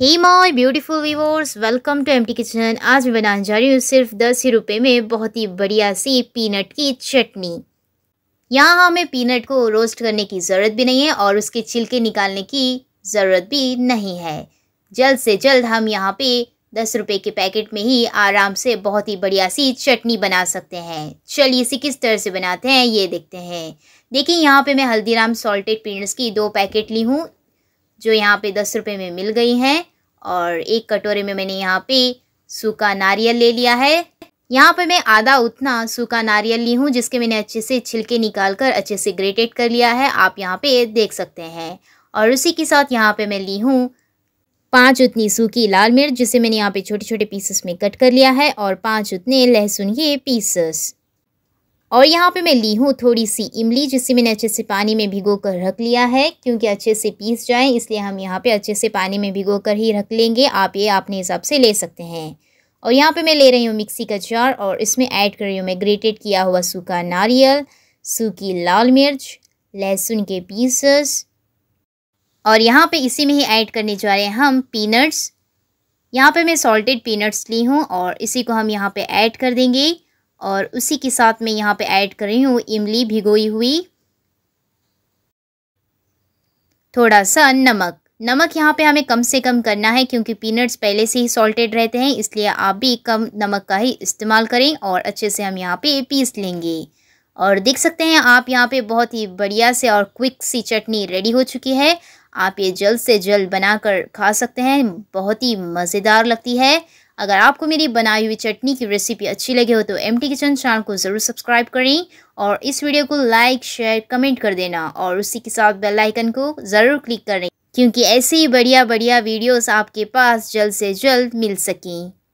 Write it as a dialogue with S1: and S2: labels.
S1: he my beautiful viewers welcome to M T kitchen आज मैं बनाने जा रही हूँ सिर्फ दस ही रुपये में बहुत ही बढ़िया सी पीनट की चटनी यहाँ हमें पीनट को रोस्ट करने की ज़रूरत भी नहीं है और उसके छिलके निकालने की ज़रूरत भी नहीं है जल्द से जल्द हम यहाँ पे दस रुपये के पैकेट में ही आराम से बहुत ही बढ़िया सी चटनी बना सकते हैं चलिए इसे किस तरह से बनाते हैं ये देखते हैं देखिए यहाँ पे मैं हल्दीराम सॉल्टेड पीनट्स की दो पैकेट ली हूँ जो यहाँ पे दस रुपये में मिल गई हैं और एक कटोरे में मैंने यहाँ पे सूखा नारियल ले लिया है यहाँ पे मैं आधा उतना सूखा नारियल ली हूँ जिसके मैंने अच्छे से छिलके निकाल कर अच्छे से ग्रेटेड कर लिया है आप यहाँ पे देख सकते हैं और उसी के साथ यहाँ पे मैं ली हूँ पाँच उतनी सूखी लाल मिर्च जिसे मैंने यहाँ पे छोटे छोटे पीसेस में कट कर लिया है और पाँच उतने लहसुन के पीसेस और यहाँ पे मैं ली हूँ थोड़ी सी इमली जिसे मैंने अच्छे से पानी में भिगो कर रख लिया है क्योंकि अच्छे से पीस जाए इसलिए हम यहाँ पे अच्छे से पानी में भिगो कर ही रख लेंगे आप ये अपने हिसाब से ले सकते हैं और यहाँ पे मैं ले रही हूँ मिक्सी का जार और इसमें ऐड कर रही हूँ मैं ग्रेटेड किया हुआ सूखा नारियल सूखी लाल मिर्च लहसुन के पीसेस और यहाँ पर इसी में ही ऐड करने जा रहे हैं हम पीनट्स यहाँ पर मैं सॉल्टेड पीनट्स ली हूँ और इसी को हम यहाँ पर ऐड कर देंगे और उसी के साथ मैं यहाँ पे ऐड कर रही हूँ इमली भिगोई हुई थोड़ा सा नमक नमक यहाँ पे हमें कम से कम करना है क्योंकि पीनट्स पहले से ही सॉल्टेड रहते हैं इसलिए आप भी कम नमक का ही इस्तेमाल करें और अच्छे से हम यहाँ पे पीस लेंगे और देख सकते हैं आप यहाँ पे बहुत ही बढ़िया से और क्विक सी चटनी रेडी हो चुकी है आप ये जल्द से जल्द बनाकर खा सकते हैं बहुत ही मज़ेदार लगती है अगर आपको मेरी बनाई हुई चटनी की रेसिपी अच्छी लगी हो तो एम किचन चैनल को ज़रूर सब्सक्राइब करें और इस वीडियो को लाइक शेयर कमेंट कर देना और उसी के साथ बेल आइकन को ज़रूर क्लिक करें क्योंकि ऐसे ही बढ़िया बढ़िया वीडियोस आपके पास जल्द से जल्द मिल सकें